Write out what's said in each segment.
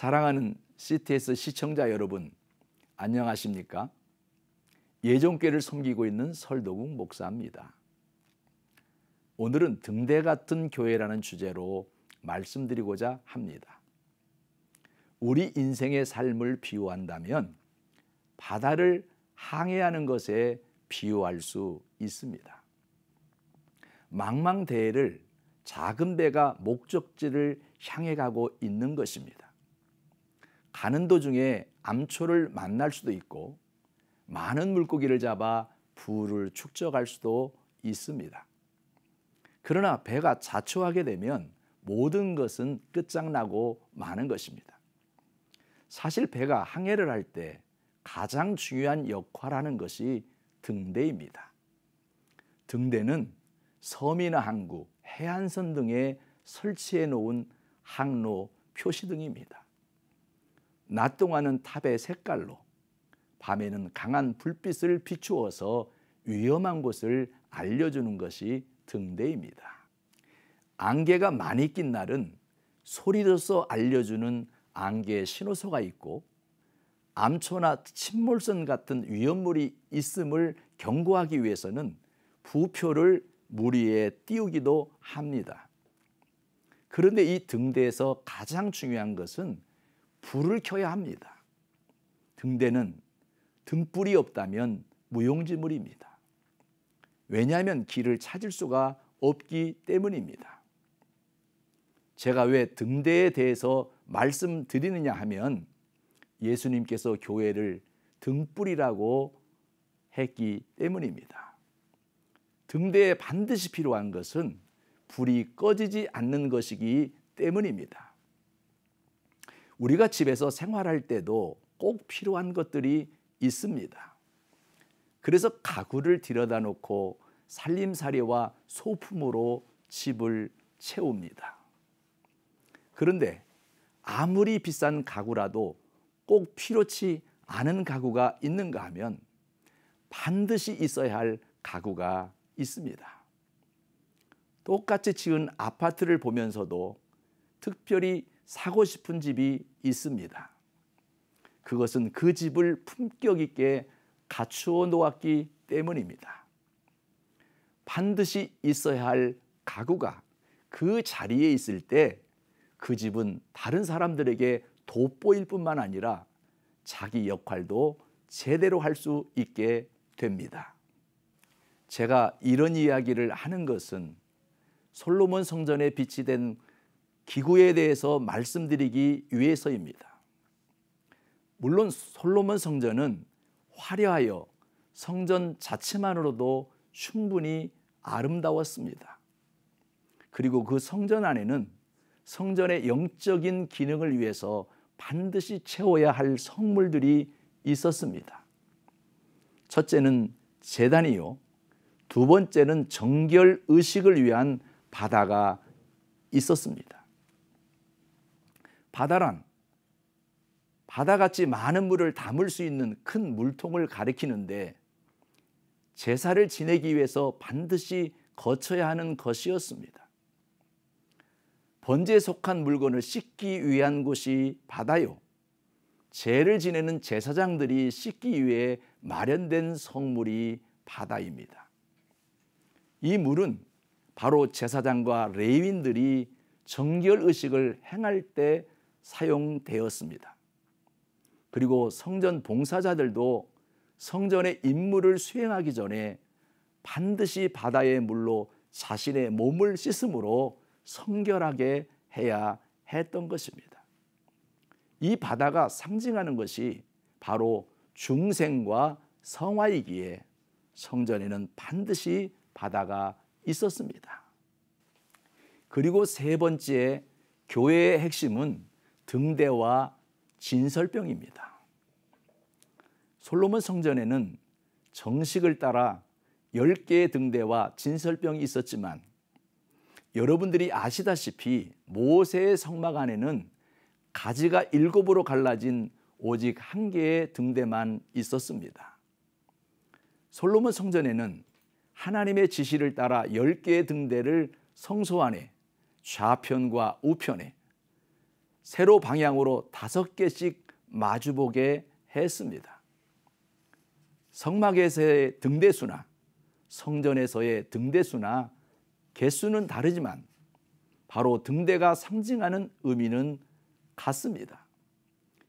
사랑하는 CTS 시청자 여러분, 안녕하십니까? 예종교를 섬기고 있는 설도국 목사입니다. 오늘은 등대 같은 교회라는 주제로 말씀드리고자 합니다. 우리 인생의 삶을 비유한다면 바다를 항해하는 것에 비유할 수 있습니다. 망망대해를 작은 배가 목적지를 향해 가고 있는 것입니다. 가는 도중에 암초를 만날 수도 있고 많은 물고기를 잡아 부를 축적할 수도 있습니다. 그러나 배가 자초하게 되면 모든 것은 끝장나고 마는 것입니다. 사실 배가 항해를 할 때 가장 중요한 역할하는 것이 등대입니다. 등대는 섬이나 항구, 해안선 등에 설치해 놓은 항로 표시등입니다. 낮 동안은 탑의 색깔로 밤에는 강한 불빛을 비추어서 위험한 곳을 알려주는 것이 등대입니다. 안개가 많이 낀 날은 소리로서 알려주는 안개 신호소가 있고 암초나 침몰선 같은 위험물이 있음을 경고하기 위해서는 부표를 물 위에 띄우기도 합니다. 그런데 이 등대에서 가장 중요한 것은 불을 켜야 합니다. 등대는 등불이 없다면 무용지물입니다. 왜냐하면 길을 찾을 수가 없기 때문입니다. 제가 왜 등대에 대해서 말씀드리느냐 하면 예수님께서 교회를 등불이라고 했기 때문입니다. 등대에 반드시 필요한 것은 불이 꺼지지 않는 것이기 때문입니다. 우리가 집에서 생활할 때도 꼭 필요한 것들이 있습니다. 그래서 가구를 들여다 놓고 살림살이와 소품으로 집을 채웁니다. 그런데 아무리 비싼 가구라도 꼭 필요치 않은 가구가 있는가 하면 반드시 있어야 할 가구가 있습니다. 똑같이 지은 아파트를 보면서도 특별히 사고 싶은 집이 있습니다. 그것은 그 집을 품격 있게 갖추어 놓았기 때문입니다. 반드시 있어야 할 가구가 그 자리에 있을 때 그 집은 다른 사람들에게 돋보일 뿐만 아니라 자기 역할도 제대로 할 수 있게 됩니다. 제가 이런 이야기를 하는 것은 솔로몬 성전에 비치된 기구에 대해서 말씀드리기 위해서입니다. 물론 솔로몬 성전은 화려하여 성전 자체만으로도 충분히 아름다웠습니다. 그리고 그 성전 안에는 성전의 영적인 기능을 위해서 반드시 채워야 할 성물들이 있었습니다. 첫째는 재단이요. 두 번째는 정결 의식을 위한 바다가 있었습니다. 바다란 바다같이 많은 물을 담을 수 있는 큰 물통을 가리키는데 제사를 지내기 위해서 반드시 거쳐야 하는 것이었습니다. 번제에 속한 물건을 씻기 위한 곳이 바다요. 죄를 지내는 제사장들이 씻기 위해 마련된 성물이 바다입니다. 이 물은 바로 제사장과 레인들이 정결 의식을 행할 때 사용되었습니다. 그리고 성전 봉사자들도 성전의 임무를 수행하기 전에 반드시 바다의 물로 자신의 몸을 씻음으로 성결하게 해야 했던 것입니다. 이 바다가 상징하는 것이 바로 중생과 성화이기에 성전에는 반드시 바다가 있었습니다. 그리고 세 번째 교회의 핵심은 등대와 진설병입니다. 솔로몬 성전에는 정식을 따라 10개의 등대와 진설병이 있었지만 여러분들이 아시다시피 모세의 성막 안에는 가지가 일곱으로 갈라진 오직 한 개의 등대만 있었습니다. 솔로몬 성전에는 하나님의 지시를 따라 10개의 등대를 성소 안에 좌편과 우편에 세로 방향으로 다섯 개씩 마주보게 했습니다. 성막에서의 등대수나 성전에서의 등대수나 개수는 다르지만 바로 등대가 상징하는 의미는 같습니다.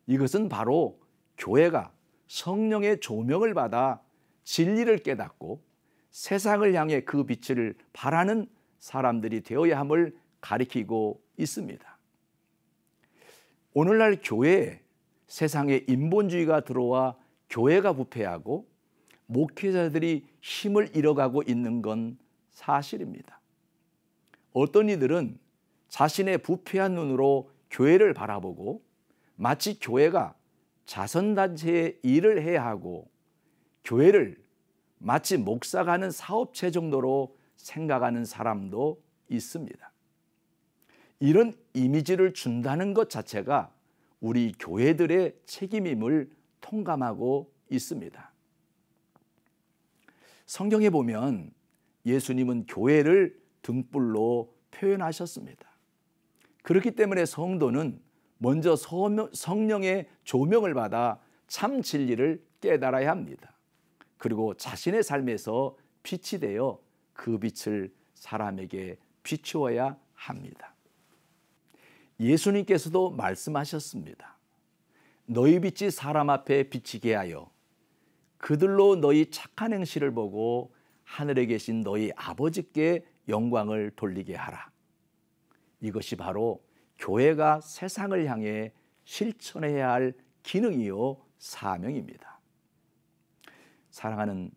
이것은 바로 교회가 성령의 조명을 받아 진리를 깨닫고 세상을 향해 그 빛을 바라는 사람들이 되어야 함을 가리키고 있습니다. 오늘날 교회 에 세상에 인본주의가 들어와 교회가 부패하고 목회자들이 힘을 잃어가고 있는 건 사실입니다. 어떤 이들은 자신의 부패한 눈으로 교회를 바라보고 마치 교회가 자선단체의 일을 해야 하고 교회를 마치 목사가 하는 사업체 정도로 생각하는 사람도 있습니다. 이런 이미지를 준다는 것 자체가 우리 교회들의 책임임을 통감하고 있습니다. 성경에 보면 예수님은 교회를 등불로 표현하셨습니다. 그렇기 때문에 성도는 먼저 성령의 조명을 받아 참 진리를 깨달아야 합니다. 그리고 자신의 삶에서 빛이 되어 그 빛을 사람에게 비추어야 합니다. 예수님께서도 말씀하셨습니다. 너희 빛이 사람 앞에 비치게 하여 그들로 너희 착한 행실을 보고 하늘에 계신 너희 아버지께 영광을 돌리게 하라. 이것이 바로 교회가 세상을 향해 실천해야 할 기능이요 사명입니다. 사랑하는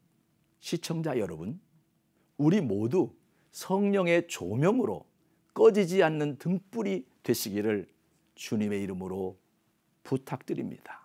시청자 여러분, 우리 모두 성령의 조명으로 꺼지지 않는 등불이 되시기를 주님의 이름으로 부탁드립니다.